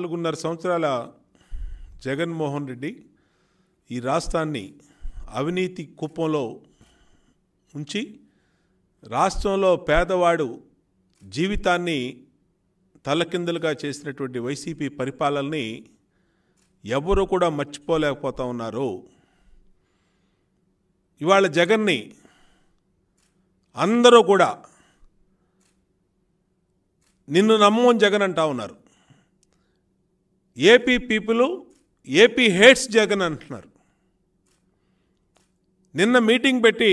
నాలుగున్నర సంవత్సరాల జగన్మోహన్ రెడ్డి ఈ రాష్ట్రాన్ని అవినీతి కుప్పంలో ఉంచి రాష్ట్రంలో పేదవాడు జీవితాన్ని తలకిందులుగా చేసినటువంటి వైసీపీ పరిపాలనని ఎవరు కూడా మర్చిపోలేకపోతూ ఉన్నారు ఇవాళ జగన్ని అందరూ కూడా నిన్ను నమ్మని జగన్ అంటా ఉన్నారు AP people AP hates Jagan అంటున్నారు నిన్న మీటింగ్ పెట్టి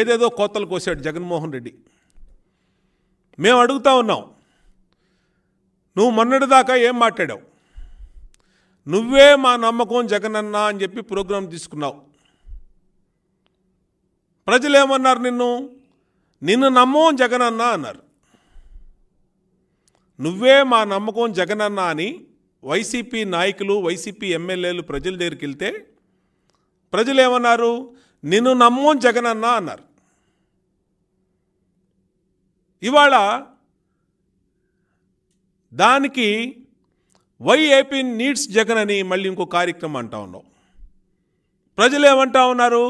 ఏదేదో కోతలు కోసాడు జగన్మోహన్ రెడ్డి మేము అడుగుతా ఉన్నాం నువ్వు మొన్నటిదాకా ఏం మాట్లాడావు నువ్వే మా నమ్మకం జగన్ అన్న అని చెప్పి ప్రోగ్రాం తీసుకున్నావు ప్రజలు ఏమన్నారు నిన్ను నిన్ను నమ్మం అన్న అన్నారు నువ్వే మా నమ్మకం జగన్ అన్న అని వైసీపీ నాయకులు వైసీపీ ఎమ్మెల్యేలు ప్రజల దగ్గరికి వెళ్తే ప్రజలు ఏమన్నారు నిన్ను నమ్మం జగనన్న అన్నారు ఇవాళ దానికి వైఏపీ నీడ్స్ జగన్ అని మళ్ళీ ఇంకో కార్యక్రమం అంటా ఉన్నాం ప్రజలు ఏమంటా ఉన్నారు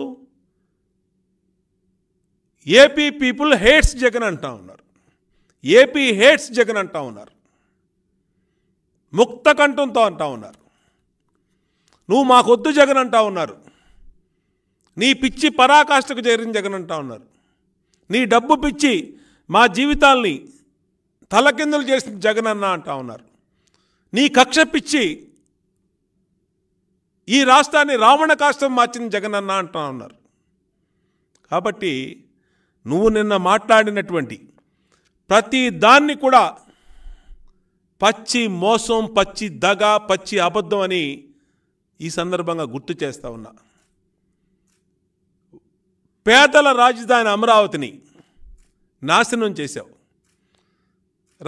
ఏపీ పీపుల్ హేట్స్ జగన్ అంటా ఉన్నారు ఏపీ హేట్స్ జగన్ అంటా ఉన్నారు ముక్త కంఠంతో అంటా ఉన్నారు నువ్వు మాకొద్దు జగన్ అంటా ఉన్నారు నీ పిచ్చి పరాకాష్ఠకు చేరిన జగన్ అంటా ఉన్నారు నీ డబ్బు పిచ్చి మా జీవితాల్ని తలకిందులు చేసిన జగన్ అన్న అంటా ఉన్నారు నీ కక్ష పిచ్చి ఈ రాష్ట్రాన్ని రావణ కాష్టం మార్చిన జగన్ అన్న అంటా ఉన్నారు కాబట్టి నువ్వు నిన్న మాట్లాడినటువంటి ప్రతి దాన్ని కూడా పచ్చి మోసం పచ్చి దగ పచ్చి అబద్ధం అని ఈ సందర్భంగా గుర్తు చేస్తూ ఉన్నా పేదల రాజధాని అమరావతిని నాశనం చేశావు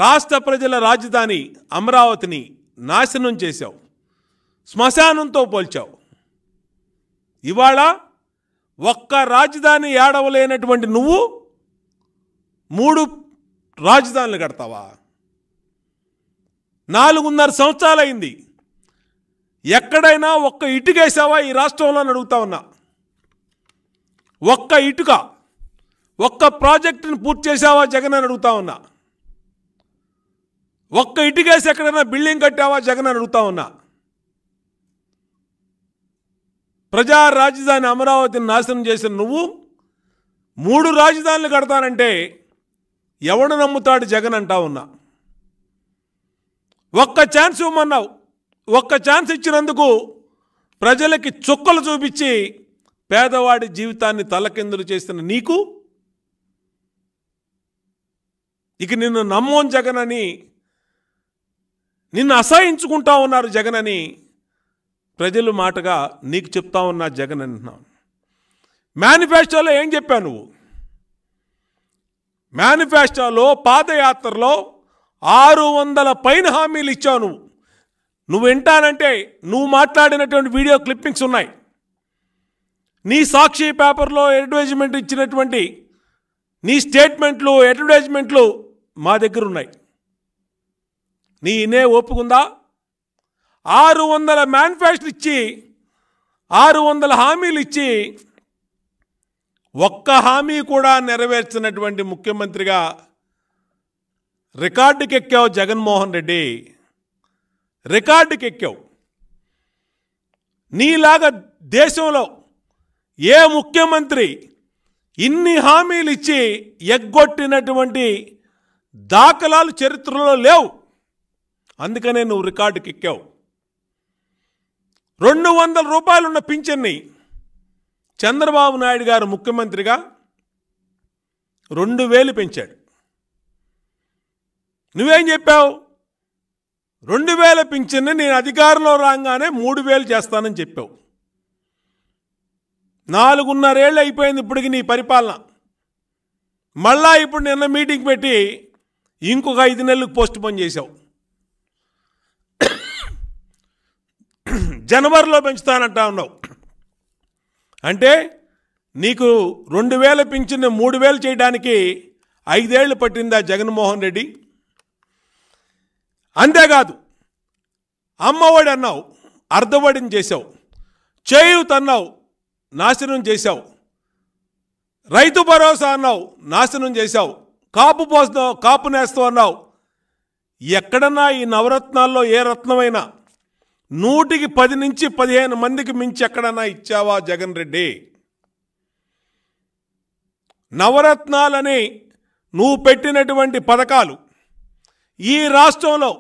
రాష్ట్ర ప్రజల రాజధాని అమరావతిని నాశనం చేశావు శ్మశానంతో పోల్చావు ఇవాళ ఒక్క రాజధాని ఏడవలేనటువంటి నువ్వు మూడు రాజధానులు కడతావా నాలుగున్నర సంవత్సరాలైంది ఎక్కడైనా ఒక్క ఇటుకేసావా ఈ రాష్ట్రంలో అని అడుగుతా ఉన్నా ఒక్క ఇటుక ఒక్క ప్రాజెక్టుని పూర్తి చేసావా జగన్ అని అడుగుతా ఉన్నా ఒక్క ఇటుకేసి ఎక్కడైనా బిల్డింగ్ కట్టావా జగన్ అని అడుగుతా ఉన్నా ప్రజా రాజధాని అమరావతిని నాశనం చేసిన నువ్వు మూడు రాజధానులు కడతానంటే ఎవడు నమ్ముతాడు జగన్ అంటా ఉన్నా ఒక్క ఛాన్స్ ఇవ్వమన్నావు ఒక్క ఛాన్స్ ఇచ్చినందుకు ప్రజలకి చుక్కలు చూపించి పేదవాడి జీవితాన్ని తలకిందులు చేసిన నీకు ఇక నిన్ను నమ్మోన్ జగన్ అని నిన్ను అసహించుకుంటా ఉన్నారు జగన్ అని ప్రజలు మాటగా నీకు చెప్తా ఉన్నా జగన్ అంటున్నాను మేనిఫెస్టోలో ఏం చెప్పావు నువ్వు మేనిఫెస్టోలో పాదయాత్రలో ఆరు వందల పైన హామీలు ఇచ్చావు నువ్వు నువ్వు వింటానంటే నువ్వు మాట్లాడినటువంటి వీడియో క్లిప్పింగ్స్ ఉన్నాయి నీ సాక్షి పేపర్లో అడ్వర్టైజ్మెంట్ ఇచ్చినటువంటి నీ స్టేట్మెంట్లు అడ్వర్టైజ్మెంట్లు మా దగ్గర ఉన్నాయి నీ ఇనే ఒప్పుకుందా ఆరు వందల మేనిఫెస్టోలు ఇచ్చి ఆరు వందల హామీలు ఇచ్చి ఒక్క హామీ కూడా నెరవేర్చినటువంటి ముఖ్యమంత్రిగా రికార్డుకి ఎక్కావు జగన్మోహన్ రెడ్డి రికార్డుకి ఎక్కావు నీలాగా దేశంలో ఏ ముఖ్యమంత్రి ఇన్ని హామీలు ఇచ్చి ఎగ్గొట్టినటువంటి దాఖలాలు చరిత్రలో లేవు అందుకనే నువ్వు రికార్డుకి ఎక్కావు రెండు వందల రూపాయలున్న పింఛన్ని చంద్రబాబు నాయుడు గారు ముఖ్యమంత్రిగా రెండు వేలు పెంచాడు నువ్వేం చెప్పావు రెండు వేల పింఛన్ని నేను అధికారంలో రాగానే మూడు వేలు చేస్తానని చెప్పావు నాలుగున్నరేళ్ళు అయిపోయింది ఇప్పటికి నీ పరిపాలన మళ్ళా ఇప్పుడు నిన్న మీటింగ్ పెట్టి ఇంకొక ఐదు నెలలకు పోస్ట్ పోన్ చేశావు జనవరిలో పెంచుతానంటా ఉన్నావు అంటే నీకు రెండు వేల పింఛన్ మూడు వేలు చేయడానికి ఐదేళ్లు పట్టిందా జగన్మోహన్ రెడ్డి అంతేకాదు అమ్మఒడి అన్నావు అర్ధవడిని చేశావు చేయూత అన్నావు నాశనం చేశావు రైతు భరోసా అన్నావు నాశనం చేశావు కాపు పోస్తావు కాపు నేస్తావు అన్నావు ఎక్కడన్నా ఈ నవరత్నాల్లో ఏ రత్నమైనా నూటికి పది నుంచి పదిహేను మందికి మించి ఎక్కడన్నా ఇచ్చావా జగన్ రెడ్డి నవరత్నాలని నువ్వు పెట్టినటువంటి పథకాలు ఈ రాష్ట్రంలో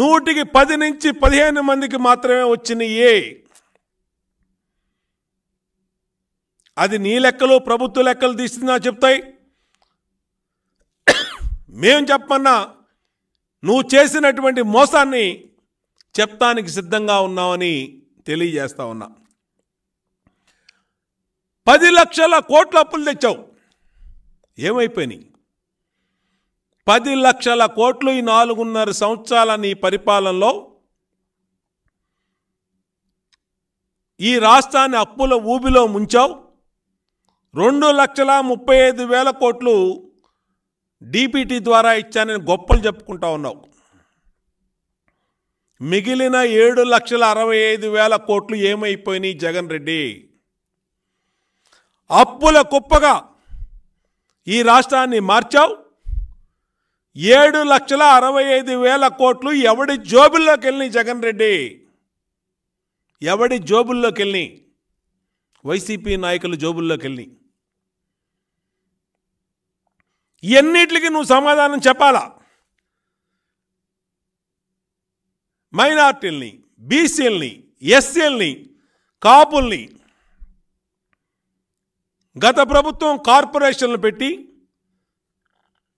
నూటికి పది నుంచి పదిహేను మందికి మాత్రమే వచ్చినాయి అది నీ లెక్కలు ప్రభుత్వ లెక్కలు తీస్తున్నా చెప్తాయి మేం చెప్పమన్నా నువ్వు చేసినటువంటి మోసాన్ని చెప్తానికి సిద్ధంగా ఉన్నావని తెలియజేస్తా ఉన్నా పది లక్షల కోట్ల అప్పులు తెచ్చావు ఏమైపోయినాయి పది లక్షల కోట్లు ఈ నాలుగున్నర సంవత్సరాల నీ పరిపాలనలో ఈ రాష్ట్రాన్ని అప్పుల ఊబిలో ముంచావు రెండు లక్షల ముప్పై ఐదు వేల కోట్లు డీపీటీ ద్వారా ఇచ్చానని గొప్పలు చెప్పుకుంటా ఉన్నావు మిగిలిన ఏడు లక్షల అరవై ఐదు వేల కోట్లు ఏమైపోయినాయి జగన్ రెడ్డి అప్పుల కుప్పగా ఈ రాష్ట్రాన్ని మార్చావు ఏడు లక్షల అరవై ఐదు వేల కోట్లు ఎవడి జోబుల్లోకి వెళ్ళి జగన్ రెడ్డి ఎవడి జోబుల్లోకి వెళ్ళి వైసీపీ నాయకులు జోబుల్లోకి వెళ్ళి ఎన్నిటికి నువ్వు సమాధానం చెప్పాలా మైనార్టీల్ని బీసీల్ని ఎస్సీల్ని కాపుల్ని గత ప్రభుత్వం కార్పొరేషన్లు పెట్టి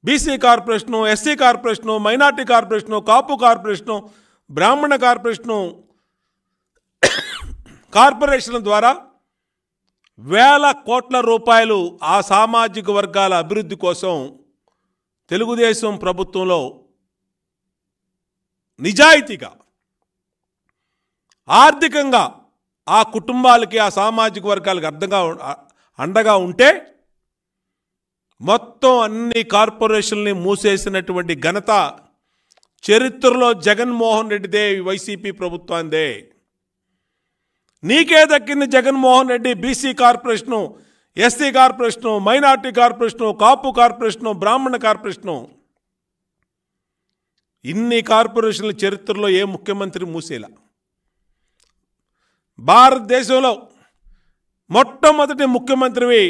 BC corporation SC corporation minority corporation Kapu corporation Brahmana corporation కార్పొరేషన్ల ద్వారా వేల కోట్ల రూపాయలు ఆ సామాజిక వర్గాల అభివృద్ధి కోసం తెలుగుదేశం ప్రభుత్వంలో నిజాయితీగా ఆర్థికంగా ఆ కుటుంబాలకి ఆ సామాజిక వర్గాలకు అర్థంగా అండగా ఉంటే మొత్తం అన్ని కార్పొరేషన్ని మూసేసినటువంటి ఘనత చరిత్రలో జగన్మోహన్ రెడ్డిదే వైసీపీ ప్రభుత్వాందే నీకే దక్కింది Jaganmohan Reddy BC corporation SC corporation minority corporation Kapu corporation Brahmana corporation ఇన్ని కార్పొరేషన్ల చరిత్రలో ఏ ముఖ్యమంత్రి మూసేలా భారతదేశంలో మొట్టమొదటి ముఖ్యమంత్రివి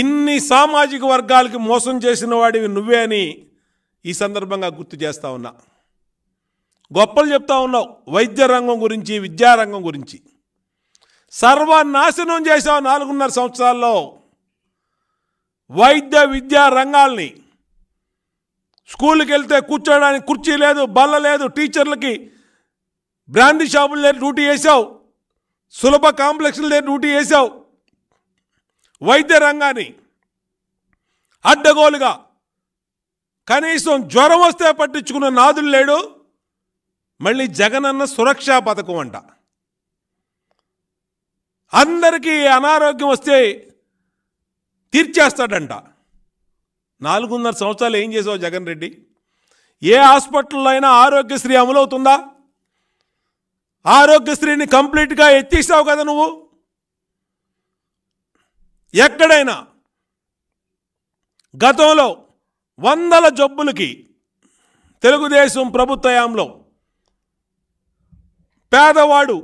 ఇన్ని సామాజిక వర్గాలకి మోసం చేసిన వాడివి నువ్వే అని ఈ సందర్భంగా గుర్తు చేస్తా ఉన్నా గొప్పలు చెప్తా ఉన్నావు వైద్య రంగం గురించి విద్యారంగం గురించి సర్వనాశనం చేసావు నాలుగున్నర సంవత్సరాల్లో వైద్య విద్యా రంగాల్ని స్కూల్కి వెళ్తే కూర్చోడానికి కుర్చీ లేదు బల్ల లేదు టీచర్లకి బ్రాండీ షాపులు లేని డ్యూటీ వేసావు సులభ కాంప్లెక్స్లు లేని డ్యూటీ వేసావు వైద్య రంగాన్ని అడ్డగోలుగా కనీసం జ్వరం వస్తే పట్టించుకున్న నాదులు లేడు మళ్ళీ జగనన్న సురక్షా పథకం అంట అందరికీ అనారోగ్యం వస్తే తీర్చేస్తాడంట నాలుగున్నర సంవత్సరాలు ఏం చేసావు జగన్ రెడ్డి ఏ హాస్పిటల్లో అయినా ఆరోగ్యశ్రీ అమలవుతుందా ఆరోగ్యశ్రీని కంప్లీట్గా ఎత్తిస్తావు కదా నువ్వు ఎక్కడైనా గతంలో వందల జబ్బులకి తెలుగుదేశం ప్రభుత్వయాంలో పేదవాడు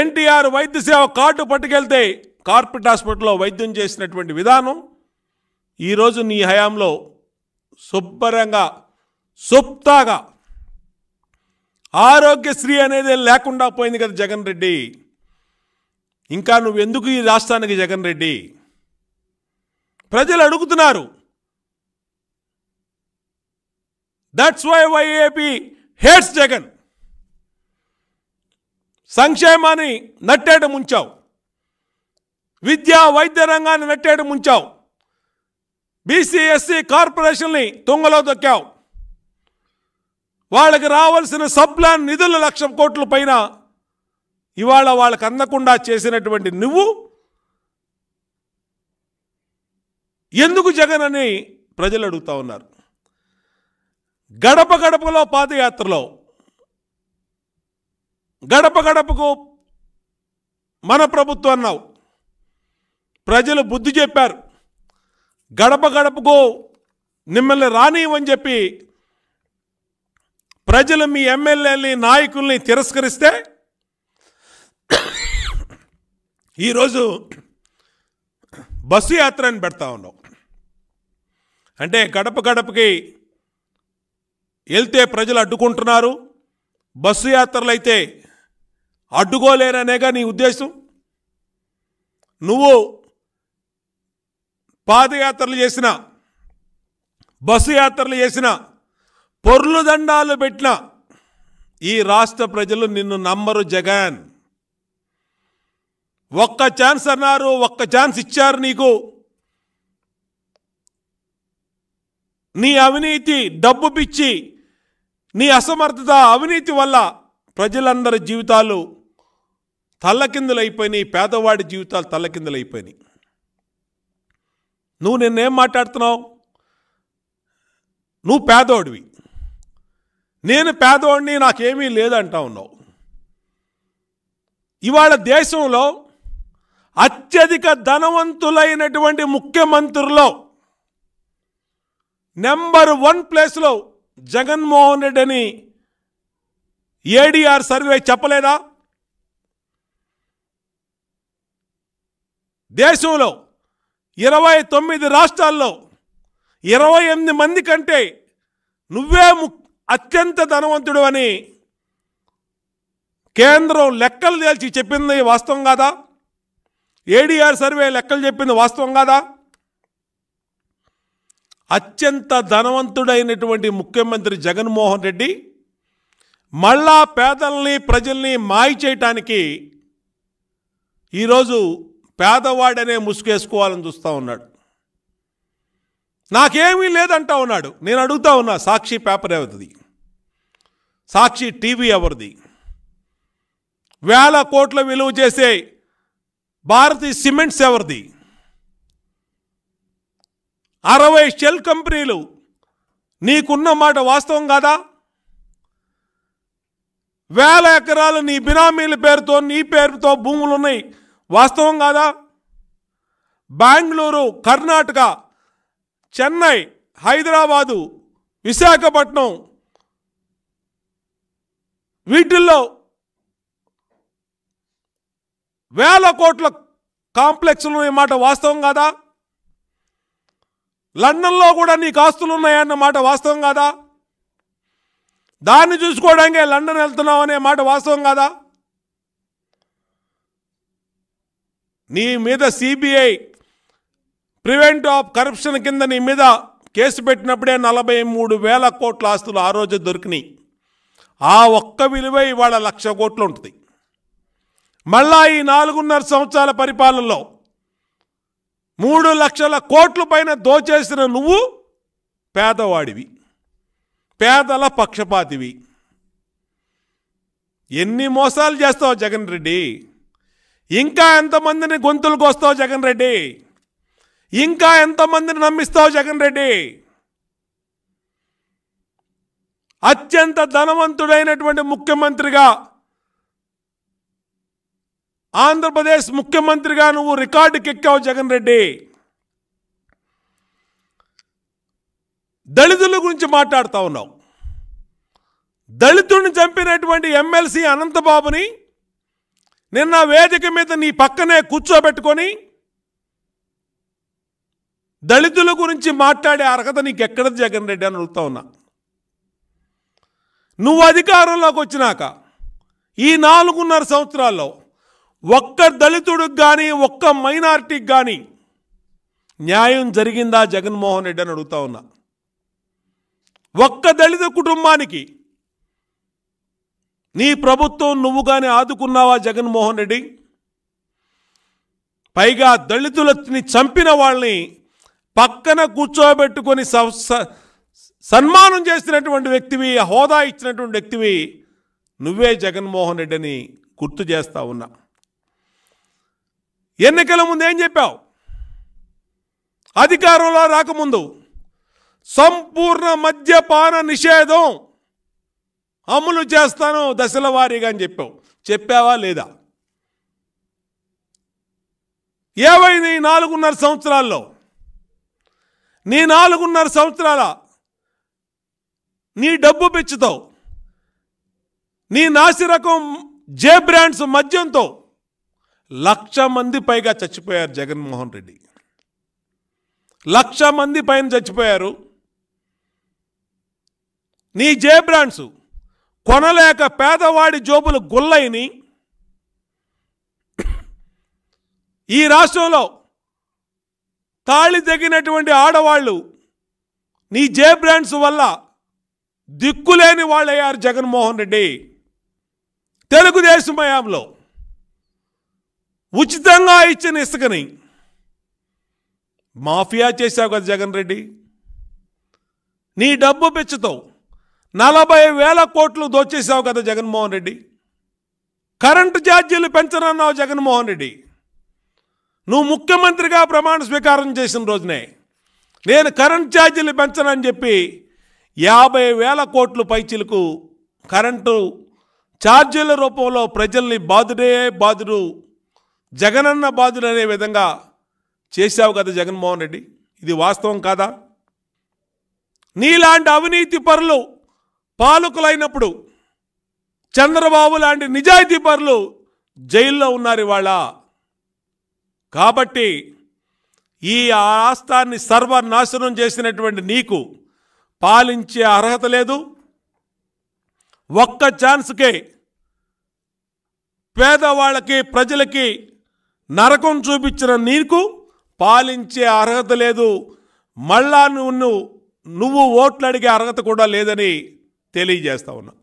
ఎన్టీఆర్ వైద్య సేవ కార్డు పట్టుకెళ్తే కార్పొరేట్ హాస్పిటల్లో వైద్యం చేసినటువంటి విధానం ఈరోజు నీ హయాంలో శుభ్రంగా సుప్తాగా ఆరోగ్యశ్రీ అనేది లేకుండా పోయింది కదా జగన్ రెడ్డి ఇంకా నువ్వెందుకు ఈ రాష్ట్రానికి జగన్ రెడ్డి ప్రజలు అడుగుతున్నారు that's why why AP hates Jagan సంక్షేమాన్ని నట్టేట ముంచావు విద్యా వైద్య రంగాన్ని నట్టేట ముంచావు బీసీఎస్సీ కార్పొరేషన్ని తుంగలో దొక్కావు వాళ్ళకి రావాల్సిన సబ్లాన్ నిధుల లక్ష కోట్ల పైన ఇవాళ వాళ్ళకు అందకుండా చేసినటువంటి నువ్వు ఎందుకు జగన్ అని ప్రజలు అడుగుతూ ఉన్నారు గడప గడపలో పాదయాత్రలో గడప గడపకు మన ప్రభుత్వం అన్నావు ప్రజలు బుద్ధి చెప్పారు గడప గడపకు మిమ్మల్ని రానివ్వని చెప్పి ప్రజలు మీ ఎమ్మెల్యేల్ని నాయకుల్ని తిరస్కరిస్తే ఈరోజు బస్సు యాత్ర అని పెడతా ఉన్నాం అంటే గడప గడపకి వెళ్తే ప్రజలు అడ్డుకుంటున్నారు బస్సు యాత్రలు అయితే అడ్డుకోలేననేగా నీ ఉద్దేశం నువ్వు పాదయాత్రలు చేసిన బస్సు యాత్రలు చేసిన పొర్లు దండాలు పెట్టిన ఈ రాష్ట్ర ప్రజలు నిన్ను నమ్మరు జగన్ ఒక్క ఛాన్స్ అన్నారు ఒక్క ఛాన్స్ ఇచ్చారు నీకు నీ అవినీతి డబ్బు పిచ్చి నీ అసమర్థత అవినీతి వల్ల ప్రజలందరి జీవితాలు తల్లకిందులైపోయినాయి పేదవాడి జీవితాలు తల్లకిందులైపోయినాయి నువ్వు నిన్నేం మాట్లాడుతున్నావు నువ్వు పేదోడివి నేను పేదోడిని నాకేమీ లేదంటా ఉన్నావు ఇవాళ దేశంలో అత్యధిక ధనవంతులైనటువంటి ముఖ్యమంత్రుల్లో నెంబర్ వన్ ప్లేస్లో జగన్మోహన్ రెడ్డి అని ఏడిఆర్ సర్వే చెప్పలేదా దేశంలో ఇరవై తొమ్మిది రాష్ట్రాల్లో ఇరవై ఎనిమిది మంది కంటే నువ్వే అత్యంత ధనవంతుడు అని కేంద్రం లెక్కలు తేల్చి చెప్పింది వాస్తవం కాదా ఏడీఆర్ సర్వే లెక్కలు చెప్పింది వాస్తవం కాదా అత్యంత ధనవంతుడైనటువంటి ముఖ్యమంత్రి జగన్మోహన్ రెడ్డి మళ్ళా పేదల్ని ప్రజల్ని మాయ చేయటానికి ఈరోజు పేదవాడనే ముసుగేసుకోవాలని చూస్తూ ఉన్నాడు నాకేమీ లేదంటా ఉన్నాడు నేను అడుగుతా ఉన్నా సాక్షి పేపర్ ఎవరిది సాక్షి టీవీ ఎవరిది వేల కోట్ల విలువ చేసే భారతీ సిమెంట్స్ ఎవరిది అరవై షెల్ కంపెనీలు నీకున్న మాట వాస్తవం కాదా వేల ఎకరాలు నీ బినామీల పేరుతో నీ పేరుతో భూములు ఉన్నాయి వాస్తవం కాదా బెంగళూరు కర్ణాటక చెన్నై హైదరాబాదు విశాఖపట్నం వీటిల్లో వేల కోట్ల కాంప్లెక్స్లు ఉన్నాయి మాట వాస్తవం కాదా లండన్లో కూడా నీకు ఆస్తులు ఉన్నాయన్న మాట వాస్తవం కాదా దాన్ని చూసుకోవడానికి లండన్ వెళ్తున్నావు అనే మాట వాస్తవం కాదా నీ మీద సిబిఐ ప్రివెంట్ ఆఫ్ కరప్షన్ కింద నీ మీద కేసు పెట్టినప్పుడే నలభై మూడు వేల కోట్ల ఆస్తులు ఆ రోజు దొరికినాయి ఆ ఒక్క విలువ ఇవాళ లక్ష కోట్లు ఉంటుంది మళ్ళా ఈ నాలుగున్నర సంవత్సరాల పరిపాలనలో మూడు లక్షల కోట్ల పైన దోచేసిన నువ్వు పేదవాడివి పేదల పక్షపాతివి ఎన్ని మోసాలు చేస్తావు జగన్ రెడ్డి ఇంకా ఎంతమందిని గొంతులకు వస్తావు జగన్ రెడ్డి ఇంకా ఎంతమందిని నమ్మిస్తావు జగన్ రెడ్డి అత్యంత ధనవంతుడైనటువంటి ముఖ్యమంత్రిగా ఆంధ్రప్రదేశ్ ముఖ్యమంత్రిగా నువ్వు రికార్డుకి ఎక్కావు జగన్ రెడ్డి దళితుల గురించి మాట్లాడుతూ ఉన్నావు దళితుడిని చంపినటువంటి ఎమ్మెల్సీ అనంతబాబుని నిన్న వేదిక మీద నీ పక్కనే కూర్చోబెట్టుకొని దళితుల గురించి మాట్లాడే అర్హత నీకు ఎక్కడ జగన్ రెడ్డి అని అడుగుతా ఉన్నా నువ్వు అధికారంలోకి వచ్చినాక ఈ నాలుగున్నర సంవత్సరాల్లో ఒక్క దళితుడికి కానీ ఒక్క మైనార్టీకి కానీ న్యాయం జరిగిందా జగన్మోహన్ రెడ్డి అని అడుగుతా ఉన్నా ఒక్క దళిత కుటుంబానికి నీ ప్రభుత్వం నువ్వు కానీ ఆదుకున్నావా జగన్మోహన్ రెడ్డి పైగా దళితులని చంపిన వాళ్ళని పక్కన కూర్చోబెట్టుకొని సన్మానం చేసినటువంటి వ్యక్తివి హోదా ఇచ్చినటువంటి వ్యక్తివి నువ్వే జగన్మోహన్ రెడ్డిని గుర్తు చేస్తా ఉన్నా ఎన్నికల ముందు ఏం చెప్పావు అధికారంలో రాకముందు సంపూర్ణ మద్యపాన నిషేధం అమలు చేస్తాను దశల వారీగా అని చెప్పావు చెప్పావా లేదా ఏవైంది ఈ నాలుగున్నర సంవత్సరాల్లో నీ నాలుగున్నర సంవత్సరాల నీ డబ్బు పిచ్చుతో నీ నాసిరకం జే బ్రాండ్స్ మద్యంతో లక్ష మంది పైగా చచ్చిపోయారు జగన్మోహన్ రెడ్డి లక్ష మంది పైన చచ్చిపోయారు నీ జే బ్రాండ్స్ కొనలేక పేదవాడి జోబులు గుల్లైని ఈ రాష్ట్రంలో తాళి తగినటువంటి ఆడవాళ్ళు నీ జే బ్రాండ్స్ వల్ల దిక్కులేని వాళ్ళయ్యారు జగన్మోహన్ రెడ్డి తెలుగుదేశం హయాంలో ఉచితంగా ఇచ్చిన ఇసుకని మాఫియా చేశావు కదా జగన్ రెడ్డి నీ డబ్బు పెచ్చుతో నలభై వేల కోట్లు దోచేసావు కదా జగన్మోహన్ రెడ్డి కరెంటు ఛార్జీలు పెంచనన్నావు జగన్మోహన్ రెడ్డి నువ్వు ముఖ్యమంత్రిగా ప్రమాణ స్వీకారం చేసిన రోజునే నేను కరెంట్ ఛార్జీలు పెంచనని చెప్పి యాభై వేల కోట్లు పైచీలకు కరెంటు ఛార్జీల రూపంలో ప్రజల్ని బాధుడే బాధుడు జగనన్న బాధులు అనే విధంగా చేశావు కదా జగన్మోహన్ రెడ్డి ఇది వాస్తవం కాదా నీలాంటి అవినీతి పరులు పాలకులైనప్పుడు చంద్రబాబు లాంటి నిజాయితీ పరులు జైల్లో ఉన్నారు ఇవాళ కాబట్టి ఈ ఆస్థాన్ని సర్వనాశనం చేసినటువంటి నీకు పాలించే అర్హత లేదు ఒక్క ఛాన్స్కే పేదవాళ్ళకి ప్రజలకి నరకం చూపించిన నీకు పాలించే అర్హత లేదు మళ్ళా నువ్వు నువ్వు ఓట్లు అడిగే అర్హత కూడా లేదని తెలియజేస్తా ఉన్నా